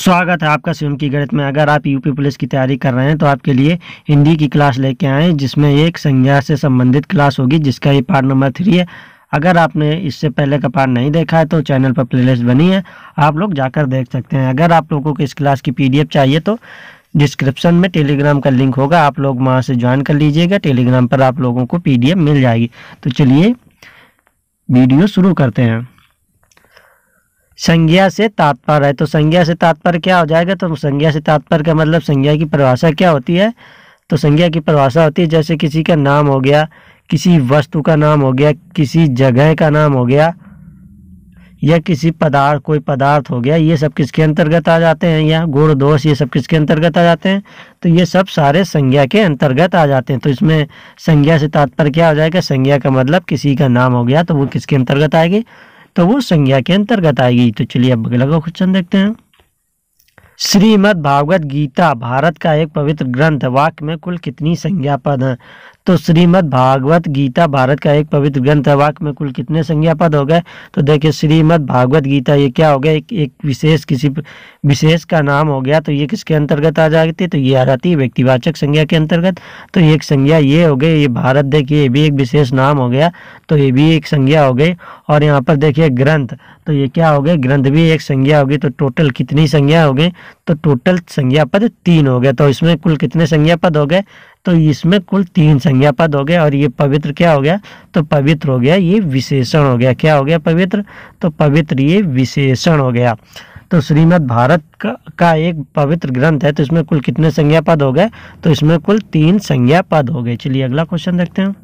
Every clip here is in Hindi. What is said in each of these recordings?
स्वागत है आपका स्वयं की गणित में अगर आप यूपी पुलिस की तैयारी कर रहे हैं तो आपके लिए हिंदी की क्लास लेके आए जिसमें एक संज्ञा से संबंधित क्लास होगी जिसका ये पार्ट नंबर थ्री है अगर आपने इससे पहले का पार्ट नहीं देखा है तो चैनल पर प्लेलिस्ट बनी है आप लोग जाकर देख सकते हैं अगर आप लोगों को इस क्लास की पी चाहिए तो डिस्क्रिप्शन में टेलीग्राम का लिंक होगा आप लोग वहाँ से ज्वाइन कर लीजिएगा टेलीग्राम पर आप लोगों को पी मिल जाएगी तो चलिए वीडियो शुरू करते हैं संज्ञा से तात्पर्य है तो संज्ञा से तात्पर्य क्या हो जाएगा तो संज्ञा से तात्पर्य का मतलब संज्ञा की परिभाषा क्या होती है तो संज्ञा की परिभाषा होती है जैसे किसी का नाम हो गया किसी वस्तु का नाम हो गया किसी जगह का नाम हो गया या किसी पदार्थ कोई पदार्थ हो गया ये सब किसके अंतर्गत आ जाते हैं या गुण दोष ये सब किसके अंतर्गत आ जाते हैं तो ये सब सारे संज्ञा के अंतर्गत आ जाते हैं तो इसमें संज्ञा से तात्पर्य क्या हो जाएगा संज्ञा का मतलब किसी का नाम हो गया तो वो किसके अंतर्गत आएगी तो वो संज्ञा के अंतर्गत आएगी तो चलिए अब अगला क्वेश्चन देखते हैं श्रीमद भागवत गीता भारत का एक पवित्र ग्रंथ वाक्य में कुल कितनी संज्ञा पद हैं तो श्रीमद् भागवत गीता भारत का एक पवित्र ग्रंथ है वाक्य में कुल कितने संज्ञा पद हो गए तो देखिए श्रीमद् भागवत गीता ये क्या हो गया एक, एक विशेष किसी विशेष का नाम हो गया तो ये किसके अंतर्गत आ जाती है तो ये आ जाती है व्यक्तिवाचक संज्ञा के अंतर्गत तो एक संज्ञा ये हो गई ये भारत देखिए ये भी एक विशेष नाम हो गया तो ये भी एक संज्ञा हो गई और यहाँ पर देखिए ग्रंथ तो ये क्या हो गए ग्रंथ भी एक संज्ञा होगी तो टोटल कितनी संज्ञा हो गई तो टोटल संज्ञा पद तीन हो गए तो इसमें कुल कितने संज्ञा पद हो गए तो इसमें कुल तीन संज्ञा पद हो गया और ये पवित्र क्या हो गया तो पवित्र हो गया ये विशेषण हो गया क्या हो गया पवित्र तो पवित्र ये विशेषण हो गया तो श्रीमद् भारत का, का एक पवित्र ग्रंथ है तो इसमें कुल कितने संज्ञा पद हो गए तो इसमें कुल तीन संज्ञा पद हो गए चलिए अगला क्वेश्चन देखते हैं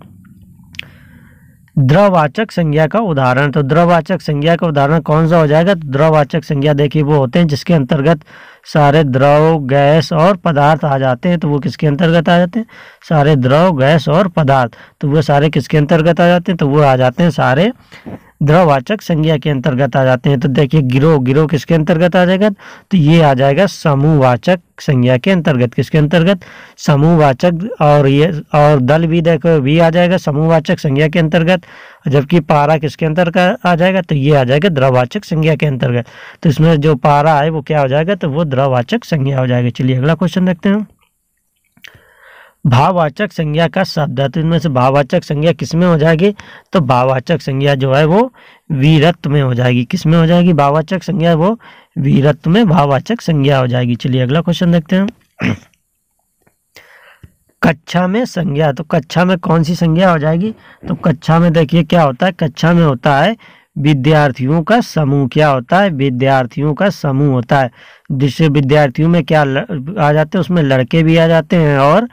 द्रवाचक संज्ञा का उदाहरण तो द्रवाचक संज्ञा का उदाहरण कौन सा हो जाएगा तो द्रवाचक संज्ञा देखिए वो होते हैं जिसके अंतर्गत सारे द्रव गैस और पदार्थ आ जाते हैं तो वो किसके अंतर्गत आ जाते हैं सारे द्रव गैस और पदार्थ तो वो सारे किसके अंतर्गत आ जाते हैं तो वो आ जाते हैं सारे द्रवाचक संज्ञा के अंतर्गत आ जाते हैं तो देखिए गिरोह गिरोह किसके अंतर्गत आ जाएगा तो ये आ जाएगा समूहवाचक संज्ञा के अंतर्गत किसके अंतर्गत समूहवाचक और ये और दल भी देखो भी आ जाएगा समूहवाचक संज्ञा के अंतर्गत जबकि पारा किसके अंतर्गत आ जाएगा तो ये आ जाएगा द्रवाचक संज्ञा के अंतर्गत तो इसमें जो पारा है वो क्या हो जाएगा तो वो द्रवाचक संज्ञा हो जाएगा चलिए अगला क्वेश्चन देखते हैं भाववाचक संज्ञा का शब्द है तो इनमें से भाववाचक संज्ञा किसमें हो जाएगी तो भाववाचक संज्ञा जो है वो वीरत्व में हो जाएगी किसमें हो जाएगी भाववाचक संज्ञा वो वीरत्व में भाववाचक संज्ञा हो जाएगी चलिए अगला क्वेश्चन देखते हैं कक्षा में संज्ञा तो कक्षा में कौन सी संज्ञा हो जाएगी तो कक्षा में देखिए क्या होता है कक्षा में होता है विद्यार्थियों का समूह क्या होता है विद्यार्थियों का समूह होता है जिससे विद्यार्थियों में क्या आ जाते हैं उसमें लड़के भी आ जाते हैं और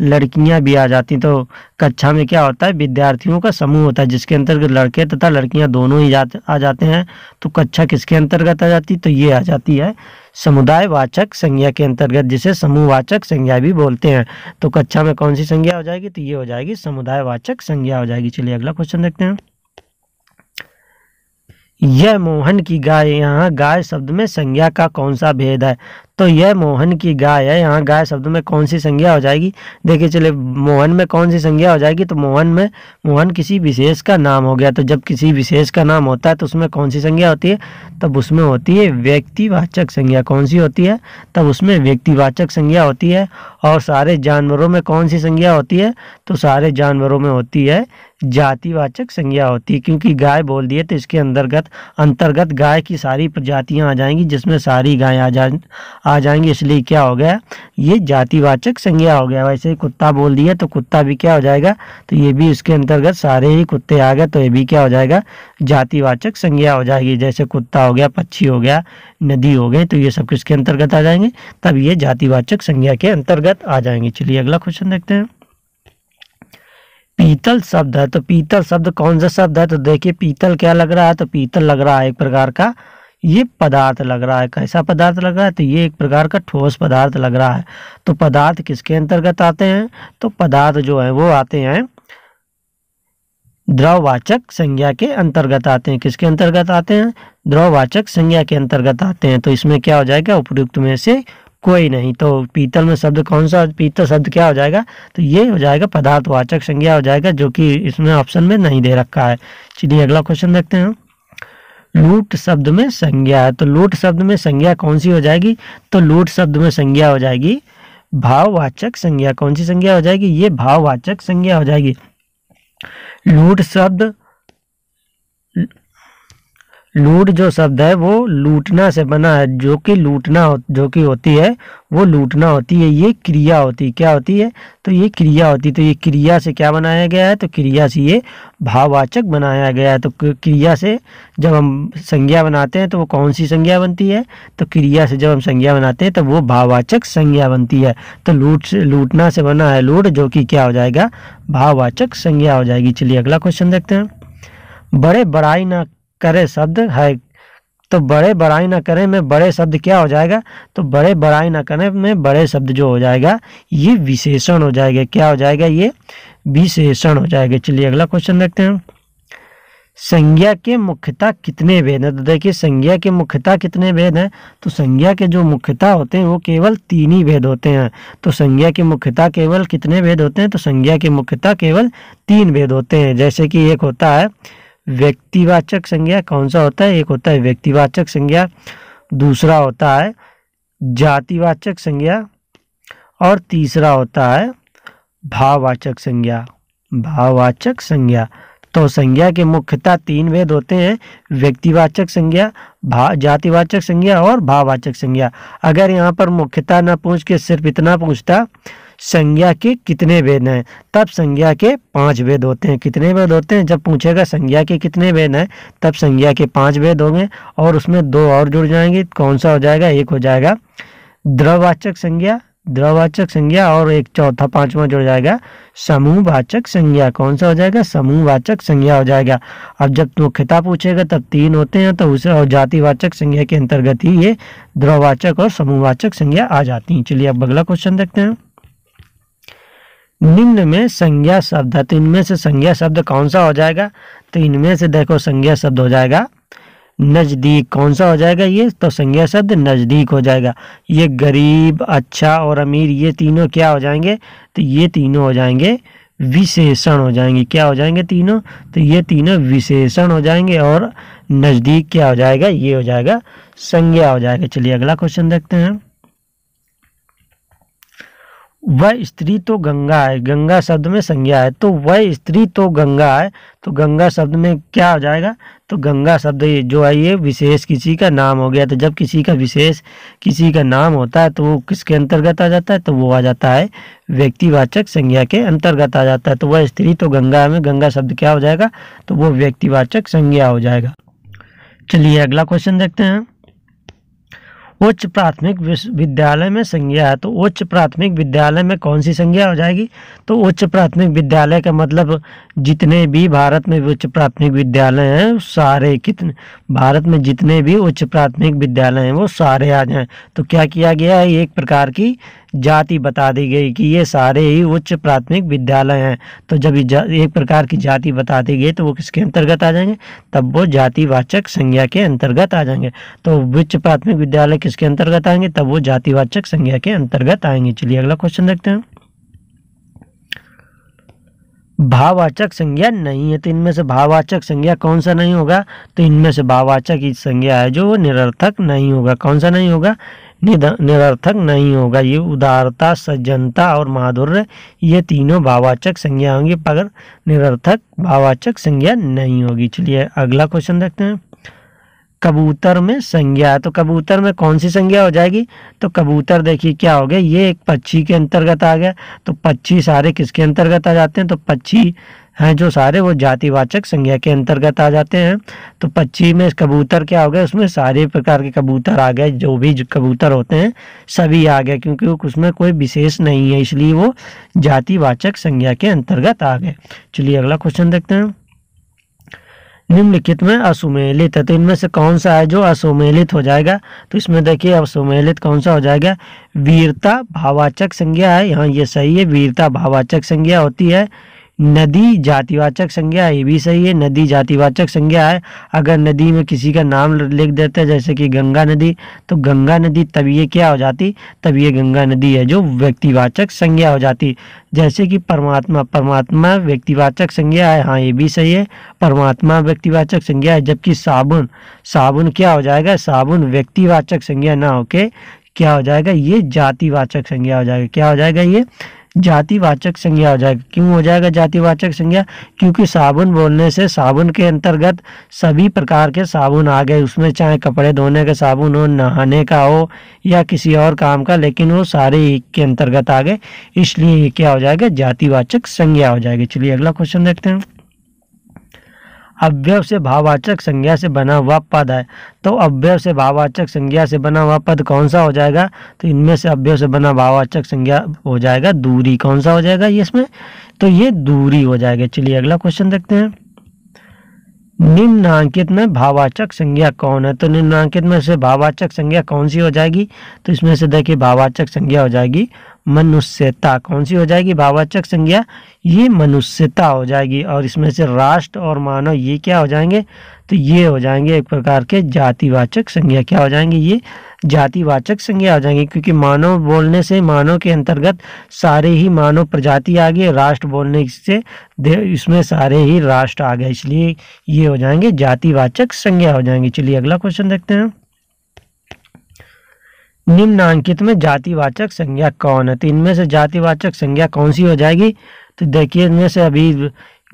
लड़कियां भी आ जाती तो कक्षा में क्या होता है विद्यार्थियों का समूह होता है जिसके अंतर्गत लड़के तथा लड़कियां दोनों ही जाते आ जाते हैं तो कक्षा किसके अंतर्गत आ जाती तो ये आ जाती है समुदाय वाचक संज्ञा के अंतर्गत जिसे समूहवाचक संज्ञा भी बोलते हैं तो कक्षा में कौन सी संज्ञा हो जाएगी तो ये हो जाएगी वाचक संज्ञा हो जाएगी चलिए अगला क्वेश्चन देखते हैं यह मोहन की गाय यहाँ गाय शब्द में संज्ञा का कौन सा भेद है तो यह मोहन की गाय है यहाँ गाय शब्द में कौन सी संज्ञा हो जाएगी देखिए चले मोहन में कौन सी संज्ञा हो जाएगी तो मोहन में मोहन किसी विशेष का नाम हो गया तो जब किसी विशेष का नाम होता है तो उसमें कौन सी संज्ञा होती है तब उसमें होती है व्यक्तिवाचक संज्ञा कौन सी होती है तब उसमें व्यक्तिवाचक संज्ञा होती है और सारे जानवरों में कौन सी संज्ञा होती है तो सारे जानवरों में होती है जातिवाचक संज्ञा होती है क्योंकि गाय बोल दिए तो इसके अंतर्गत अंतर्गत गाय की सारी प्रजातियां आ जाएंगी जिसमें सारी गाय आ जा आ जाएंगे इसलिए क्या हो गया ये जातिवाचक संज्ञा हो गया वैसे कुत्ता बोल दिया तो कुत्ता भी क्या हो जाएगा तो ये भी इसके अंतर्गत सारे ही कुत्ते आ गए तो ये भी क्या हो जाएगा जातिवाचक संज्ञा हो जाएगी जैसे कुत्ता हो गया पक्षी हो गया नदी हो गई तो ये सब किसके अंतर्गत आ जाएंगे तब ये जातिवाचक संज्ञा के अंतर्गत आ जाएंगे चलिए अगला क्वेश्चन देखते हैं पीतल शब्द है तो पीतल शब्द कौन सा शब्द है तो देखिए पीतल क्या लग रहा है तो पीतल लग रहा है एक प्रकार का ये पदार्थ लग रहा है कैसा पदार्थ लग रहा है तो ये एक प्रकार का ठोस पदार्थ लग रहा है तो पदार्थ किसके अंतर्गत आते हैं तो पदार्थ जो है वो आते हैं द्रववाचक संज्ञा के अंतर्गत आते हैं किसके अंतर्गत आते हैं द्रववाचक संज्ञा के अंतर्गत आते हैं तो इसमें क्या हो जाएगा उपयुक्त में से कोई नहीं तो पीतल में शब्द कौन सा पीतल शब्द क्या हो जाएगा तो ये हो जाएगा पदार्थवाचक संज्ञा हो जाएगा जो कि इसमें ऑप्शन में नहीं दे रखा है चलिए अगला क्वेश्चन देखते हैं लूट शब्द में संज्ञा है तो लूट शब्द में संज्ञा कौन सी हो जाएगी तो लूट शब्द में संज्ञा हो जाएगी भाववाचक संज्ञा कौन सी संज्ञा हो जाएगी ये भाववाचक संज्ञा हो जाएगी लूट शब्द लूट जो शब्द है वो लूटना से बना है जो कि लूटना हो, जो कि होती है वो लूटना होती है ये क्रिया होती है क्या होती है तो ये क्रिया होती है तो ये क्रिया से क्या बनाया गया है तो क्रिया से ये भाववाचक बनाया गया है तो क्रिया से जब हम संज्ञा बनाते हैं तो वो कौन सी संज्ञा बनती है तो क्रिया से जब हम संज्ञा बनाते हैं तो वो भाववाचक संज्ञा बनती है तो लूट लूटना से बना है लूट जो कि क्या हो जाएगा भाववाचक संज्ञा हो जाएगी चलिए अगला क्वेश्चन देखते हैं बड़े बड़ाई ना करे शब्द है तो बड़े बड़ाई ना करें में बड़े शब्द क्या हो जाएगा तो बड़े बड़ाई ना करें में बड़े शब्द जो हो जाएगा ये विशेषण हो जाएगा क्या हो जाएगा ये विशेषण हो जाएगा चलिए अगला क्वेश्चन देखते हैं संज्ञा के मुख्यता कितने भेद हैं तो देखिए संज्ञा के मुख्यता कितने भेद हैं तो संज्ञा के जो मुख्यता होते हैं वो केवल तीन ही भेद होते हैं तो संज्ञा के मुख्यता केवल कितने भेद होते हैं तो संज्ञा के मुख्यता केवल तीन भेद होते हैं जैसे कि एक होता है व्यक्तिवाचक संज्ञा कौन सा होता है एक होता है व्यक्तिवाचक संज्ञा दूसरा होता है जातिवाचक संज्ञा और तीसरा होता है भाववाचक संज्ञा भाववाचक संज्ञा तो संज्ञा के मुख्यतः तीन भेद होते हैं व्यक्तिवाचक संज्ञा भा जातिवाचक संज्ञा और भाववाचक संज्ञा अगर यहाँ पर मुख्यतः न पूछ के सिर्फ इतना पूछता संज्ञा के कितने वेद हैं तब संज्ञा के पांच वेद होते हैं कितने वेद होते हैं जब पूछेगा संज्ञा के कितने वेद हैं तब संज्ञा के पांच वेद होंगे और उसमें दो और जुड़ जाएंगे कौन सा हो जाएगा एक हो जाएगा द्रववाचक संज्ञा द्रववाचक संज्ञा और एक चौथा पांचवा जुड़ जाएगा समूहवाचक संज्ञा कौन सा हो जाएगा समूहवाचक संज्ञा हो जाएगा अब जब मुख्यता पूछेगा तब तीन होते हैं तो उसे और जातिवाचक संज्ञा के अंतर्गत ही ये द्रवाचक और समूहवाचक संज्ञा आ जाती है चलिए अब अगला क्वेश्चन देखते हैं निम्न में संज्ञा शब्द है तो इनमें से संज्ञा शब्द कौन सा हो जाएगा तो इनमें से देखो संज्ञा शब्द हो जाएगा नज़दीक कौन सा हो जाएगा ये तो संज्ञा शब्द नज़दीक हो जाएगा ये गरीब अच्छा और अमीर ये तीनों क्या हो जाएंगे तो ये तीनों हो जाएंगे विशेषण हो जाएंगे क्या हो जाएंगे तीनों तो ये तीनों विशेषण हो जाएंगे और नज़दीक क्या हो जाएगा ये हो जाएगा संज्ञा हो जाएगा चलिए अगला क्वेश्चन देखते हैं वह स्त्री तो गंगा है गंगा शब्द में संज्ञा है तो वह स्त्री तो गंगा है तो गंगा शब्द में क्या हो जाएगा तो गंगा शब्द जो है ये विशेष किसी का नाम हो गया तो जब किसी का विशेष किसी का नाम होता है तो वो किसके अंतर्गत आ जाता है तो वो आ जाता है व्यक्तिवाचक संज्ञा के अंतर्गत आ जाता है तो वह स्त्री तो गंगा में गंगा शब्द क्या हो जाएगा तो वो व्यक्तिवाचक संज्ञा हो जाएगा चलिए अगला क्वेश्चन देखते हैं उच्च प्राथमिक विद्यालय में संज्ञा है तो उच्च प्राथमिक विद्यालय में कौन सी संज्ञा हो जाएगी तो उच्च प्राथमिक विद्यालय का मतलब जितने भी भारत में उच्च प्राथमिक विद्यालय हैं सारे कितने भारत में जितने भी उच्च प्राथमिक विद्यालय हैं वो सारे आ जाएं तो क्या किया गया है एक प्रकार की जाति बता दी गई कि ये सारे ही उच्च प्राथमिक विद्यालय हैं तो जब एक प्रकार की जाति बता दी गई तो वो किसके अंतर्गत आ जाएंगे तब वो जातिवाचक संज्ञा के अंतर्गत आ जाएंगे तो उच्च प्राथमिक विद्यालय किसके अंतर्गत आएंगे तब वो जातिवाचक संज्ञा के अंतर्गत आएंगे चलिए अगला क्वेश्चन देखते हैं भाववाचक संज्ञा नहीं है तो इनमें से भाववाचक संज्ञा कौन सा नहीं होगा तो इनमें से भाववाचक संज्ञा है जो वो निरर्थक नहीं होगा कौन सा नहीं होगा निरर्थक नहीं होगा ये उदारता सज्जनता और माधुर्य ये तीनों भावाचक संज्ञा होंगी पर निरर्थक भावाचक संज्ञा नहीं होगी चलिए अगला क्वेश्चन देखते हैं कबूतर में संज्ञा तो कबूतर में कौन सी संज्ञा हो जाएगी तो कबूतर देखिए क्या हो गया ये एक पक्षी के अंतर्गत आ गया तो पक्षी सारे किसके अंतर्गत आ जाते हैं तो पक्षी हैं जो सारे वो जातिवाचक संज्ञा के अंतर्गत आ जाते हैं तो पच्चीस में कबूतर क्या हो गया उसमें सारे प्रकार के कबूतर आ गए जो भी कबूतर होते हैं सभी आ गए क्योंकि उसमें कोई विशेष नहीं है इसलिए वो जातिवाचक संज्ञा के अंतर्गत आ गए चलिए अगला क्वेश्चन देखते हैं निम्नलिखित में असुमेलित है तो इनमें से कौन सा है जो असुमेलित हो जाएगा तो इसमें देखिए असुमेलित कौन सा हो जाएगा वीरता भावाचक संज्ञा है यहाँ ये सही है वीरता भावाचक संज्ञा होती है नदी जातिवाचक संज्ञा ये भी सही है नदी जातिवाचक संज्ञा है अगर नदी में किसी का नाम लिख देते हैं जैसे कि गंगा नदी तो गंगा नदी तब ये क्या हो जाती तब ये गंगा नदी है जो व्यक्तिवाचक संज्ञा हो जाती जैसे कि परमात्मा परमात्मा व्यक्तिवाचक संज्ञा है हाँ ये भी सही है परमात्मा व्यक्तिवाचक संज्ञा है जबकि साबुन साबुन क्या हो जाएगा साबुन व्यक्तिवाचक संज्ञा ना होके क्या हो जाएगा ये जातिवाचक संज्ञा हो जाएगा क्या हो जाएगा ये जातिवाचक संज्ञा हो जाएगा क्यों हो जाएगा जातिवाचक संज्ञा क्योंकि साबुन बोलने से साबुन के अंतर्गत सभी प्रकार के साबुन आ गए उसमें चाहे कपड़े धोने का साबुन हो नहाने का हो या किसी और काम का लेकिन वो सारे एक के अंतर्गत आ गए इसलिए ये क्या हो जाएगा जातिवाचक संज्ञा हो जाएगी चलिए अगला क्वेश्चन देखते हैं अव्यव से भाववाचक संज्ञा से बना हुआ पद है तो अव्यव से भाववाचक संज्ञा से बना हुआ पद कौन सा हो जाएगा तो इनमें से अव्यव से बना भाववाचक संज्ञा हो जाएगा दूरी कौन सा हो जाएगा ये इसमें तो ये दूरी हो जाएगा चलिए अगला क्वेश्चन देखते हैं निम्नांकित में भावाचक संज्ञा कौन है तो निम्नांकित में से भावाचक संज्ञा कौन सी हो जाएगी तो इसमें से देखिए भावाचक संज्ञा हो जाएगी मनुष्यता कौन सी हो जाएगी भावाचक संज्ञा ये मनुष्यता हो जाएगी और इसमें से राष्ट्र और मानव ये क्या हो जाएंगे तो ये हो जाएंगे एक प्रकार के जातिवाचक संज्ञा क्या हो जाएंगे ये जातिवाचक संज्ञा हो जाएंगे क्योंकि मानव बोलने से मानव के अंतर्गत सारे ही मानव प्रजाति आ गए राष्ट्र बोलने से इसमें सारे ही राष्ट्र आ गए इसलिए ये हो जाएंगे जातिवाचक संज्ञा हो जाएंगे चलिए अगला क्वेश्चन देखते हैं निम्नांकित में जातिवाचक संज्ञा कौन है तो इनमें से जातिवाचक संज्ञा कौन सी हो जाएगी तो देखिए इनमें से अभी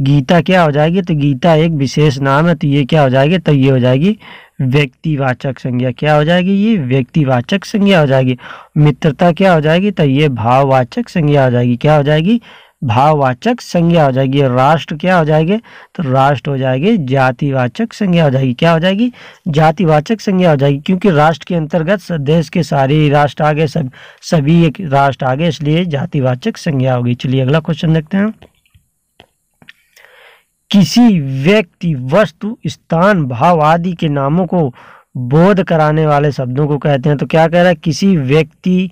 गीता क्या हो जाएगी तो गीता एक विशेष नाम है तो ये क्या हो जाएगी तो ये हो जाएगी व्यक्तिवाचक संज्ञा क्या हो जाएगी ये व्यक्तिवाचक संज्ञा हो जाएगी मित्रता क्या हो जाएगी तो ये भाववाचक संज्ञा हो जाएगी क्या हो जाएगी भाववाचक संज्ञा हो जाएगी राष्ट्र क्या हो जाएगी तो राष्ट्र हो जाएगी जातिवाचक संज्ञा हो जाएगी क्या हो जाएगी जातिवाचक संज्ञा हो जाएगी क्योंकि राष्ट्र के अंतर्गत देश के सारे राष्ट्र आगे सब सभी एक राष्ट्र आगे इसलिए जातिवाचक संज्ञा होगी चलिए अगला क्वेश्चन देखते हैं किसी व्यक्ति वस्तु स्थान भाव आदि के नामों को बोध कराने वाले शब्दों को कहते हैं तो क्या कह रहा है किसी व्यक्ति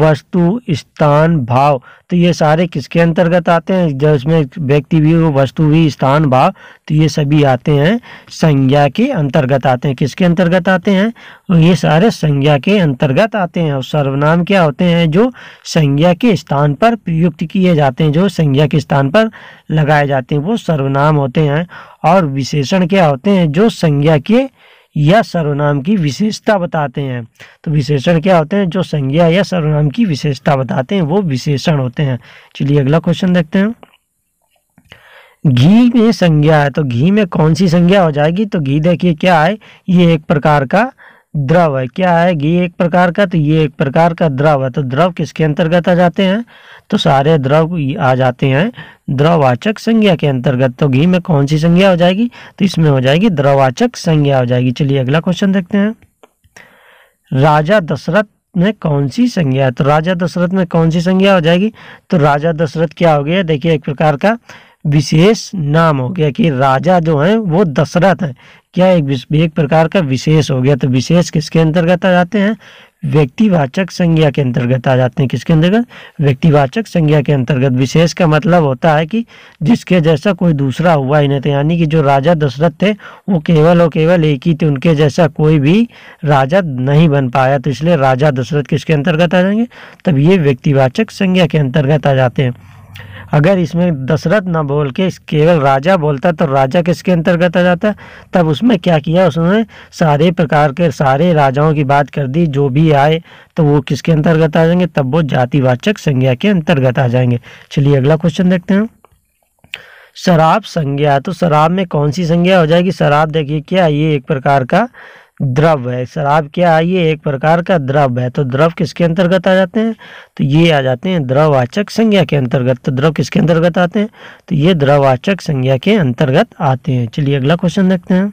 वस्तु स्थान भाव तो ये सारे किसके अंतर्गत आते हैं जिसमें व्यक्ति भी हो वस्तु भी स्थान भाव तो ये सभी आते हैं संज्ञा के अंतर्गत आते हैं किसके अंतर्गत आते हैं ये सारे संज्ञा के अंतर्गत आते हैं और सर्वनाम क्या होते हैं जो संज्ञा के स्थान पर प्रयुक्त किए जाते हैं जो संज्ञा के स्थान पर लगाए जाते हैं वो सर्वनाम होते हैं और विशेषण क्या होते हैं जो संज्ञा के या सर्वनाम की विशेषता बताते हैं तो विशेषण क्या होते हैं जो संज्ञा या सर्वनाम की विशेषता बताते हैं वो विशेषण होते हैं चलिए अगला क्वेश्चन देखते हैं घी में संज्ञा है तो घी में कौन सी संज्ञा हो जाएगी तो घी देखिए क्या है ये एक प्रकार का द्रव है क्या है घी एक प्रकार का तो ये एक प्रकार का द्रव है तो द्रव किसके अंतर्गत आ जाते हैं तो सारे द्रव आ जाते हैं द्रववाचक संज्ञा के अंतर्गत तो घी में कौन सी संज्ञा हो जाएगी तो इसमें हो जाएगी द्रववाचक संज्ञा हो जाएगी चलिए अगला क्वेश्चन देखते हैं राजा दशरथ में कौन सी संज्ञा है तो राजा दशरथ में कौन सी संज्ञा हो जाएगी तो राजा दशरथ क्या हो गया देखिए एक प्रकार का विशेष नाम हो गया कि राजा जो है वो दशरथ है क्या एक एक प्रकार का विशेष हो गया तो विशेष किसके अंतर्गत आ जाते हैं व्यक्तिवाचक संज्ञा के अंतर्गत आ जाते हैं किसके अंतर्गत व्यक्तिवाचक संज्ञा के अंतर्गत विशेष का मतलब होता है कि जिसके जैसा कोई दूसरा हुआ ही नहीं था यानी कि जो राजा दशरथ थे वो केवल और केवल एक ही थे उनके जैसा कोई भी राजा नहीं बन पाया तो इसलिए राजा दशरथ किसके अंतर्गत आ जाएंगे तब ये व्यक्तिवाचक संज्ञा के अंतर्गत आ जाते हैं अगर इसमें दशरथ ना बोल के केवल राजा बोलता तो राजा किसके अंतर्गत आ जाता तब उसमें क्या किया उसने सारे प्रकार के सारे राजाओं की बात कर दी जो भी आए तो वो किसके अंतर्गत आ जाएंगे तब वो जातिवाचक संज्ञा के अंतर्गत आ जाएंगे चलिए अगला क्वेश्चन देखते हैं शराब संज्ञा तो शराब में कौन सी संज्ञा हो जाएगी शराब देखिए क्या ये एक प्रकार का द्रव है सर आप क्या है ये एक प्रकार का द्रव है तो द्रव किसके अंतर्गत आ जाते हैं तो ये आ जाते हैं द्रववाचक संज्ञा के अंतर्गत तो द्रव किसके अंतर्गत आते हैं तो ये द्रववाचक संज्ञा के अंतर्गत आते हैं चलिए अगला क्वेश्चन देखते हैं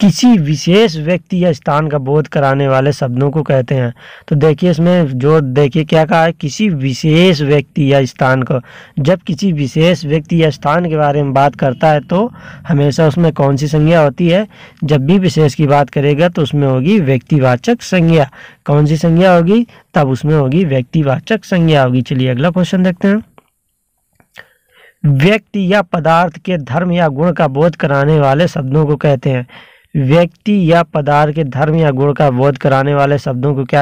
किसी विशेष व्यक्ति या स्थान का बोध कराने वाले शब्दों को कहते हैं तो देखिए इसमें जो देखिए क्या कहा है किसी विशेष व्यक्ति या स्थान को जब किसी विशेष व्यक्ति या स्थान के बारे में बात करता है तो हमेशा उसमें कौन सी संज्ञा होती है जब भी विशेष की बात करेगा तो उसमें होगी व्यक्तिवाचक संज्ञा कौन सी संज्ञा होगी तब उसमें होगी व्यक्तिवाचक संज्ञा होगी चलिए अगला क्वेश्चन देखते हैं व्यक्ति या पदार्थ के धर्म या गुण का बोध कराने वाले शब्दों को कहते हैं व्यक्ति या पदार्थ के धर्म या गुण का बोध कराने वाले शब्दों को क्या